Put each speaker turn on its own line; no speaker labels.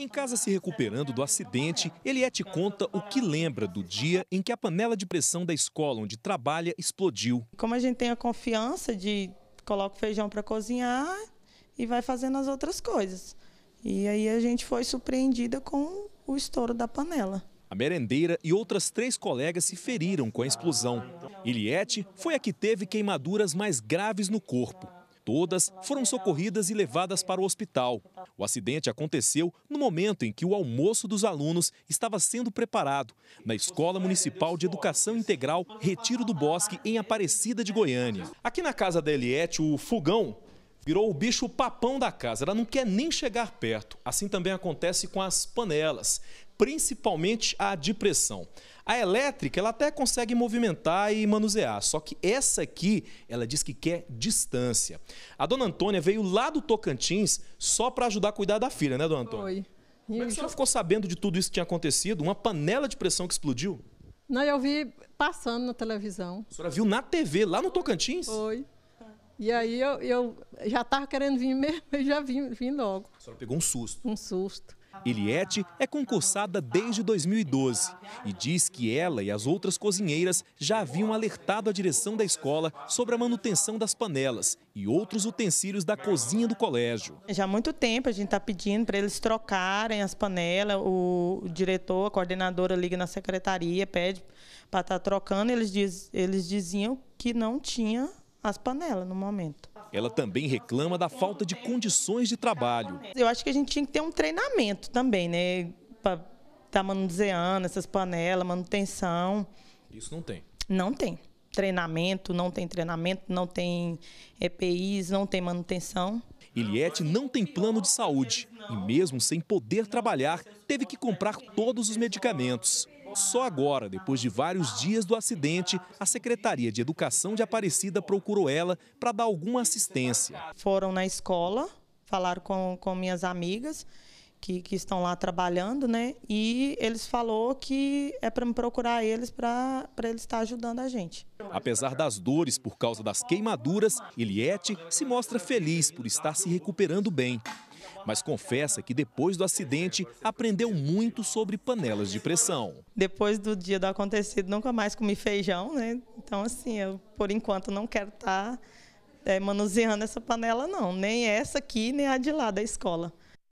Em casa se recuperando do acidente, Eliette conta o que lembra do dia em que a panela de pressão da escola onde trabalha explodiu. Como a gente tem a confiança de
coloca o feijão para cozinhar e vai fazendo as outras coisas. E aí a gente foi surpreendida com o estouro da panela.
A merendeira e outras três colegas se feriram com a explosão. Eliette foi a que teve queimaduras mais graves no corpo. Todas foram socorridas e levadas para o hospital. O acidente aconteceu no momento em que o almoço dos alunos estava sendo preparado na Escola Municipal de Educação Integral Retiro do Bosque, em Aparecida de Goiânia. Aqui na casa da Eliette, o fogão virou o bicho papão da casa, ela não quer nem chegar perto. Assim também acontece com as panelas principalmente a de pressão. A elétrica, ela até consegue movimentar e manusear, só que essa aqui, ela diz que quer distância. A dona Antônia veio lá do Tocantins só para ajudar a cuidar da filha, né, dona Antônia? Foi. Como é que a senhora ficou sabendo de tudo isso que tinha acontecido? Uma panela de pressão que explodiu?
Não, eu vi passando na televisão. A
senhora viu na TV, lá no Tocantins? Foi.
E aí eu, eu já estava querendo vir mesmo, eu já vim, vim logo.
A senhora pegou um susto. Um susto. Eliette é concursada desde 2012 e diz que ela e as outras cozinheiras já haviam alertado a direção da escola sobre a manutenção das panelas e outros utensílios da cozinha do colégio.
Já há muito tempo a gente está pedindo para eles trocarem as panelas, o diretor, a coordenadora liga na secretaria, pede para estar tá trocando, eles, diz, eles diziam que não tinha as panelas no momento.
Ela também reclama da falta de condições de trabalho.
Eu acho que a gente tinha que ter um treinamento também, né? Para estar tá manuseando essas panelas, manutenção. Isso não tem? Não tem. Treinamento, não tem treinamento, não tem EPIs, é, não tem manutenção.
Eliette não tem plano de saúde e, mesmo sem poder trabalhar, teve que comprar todos os medicamentos. Só agora, depois de vários dias do acidente, a Secretaria de Educação de Aparecida procurou ela para dar alguma assistência.
Foram na escola, falaram com, com minhas amigas que, que estão lá trabalhando, né? E eles falou que é para me procurar eles para eles estar tá ajudando a gente.
Apesar das dores por causa das queimaduras, Eliette se mostra feliz por estar se recuperando bem mas confessa que depois do acidente aprendeu muito sobre panelas de pressão. Depois do dia do acontecido, nunca
mais comi feijão, né? Então, assim, eu por enquanto não quero tá, estar eh, é, manuseando essa panela, não. Nem essa aqui, nem a de lá da escola.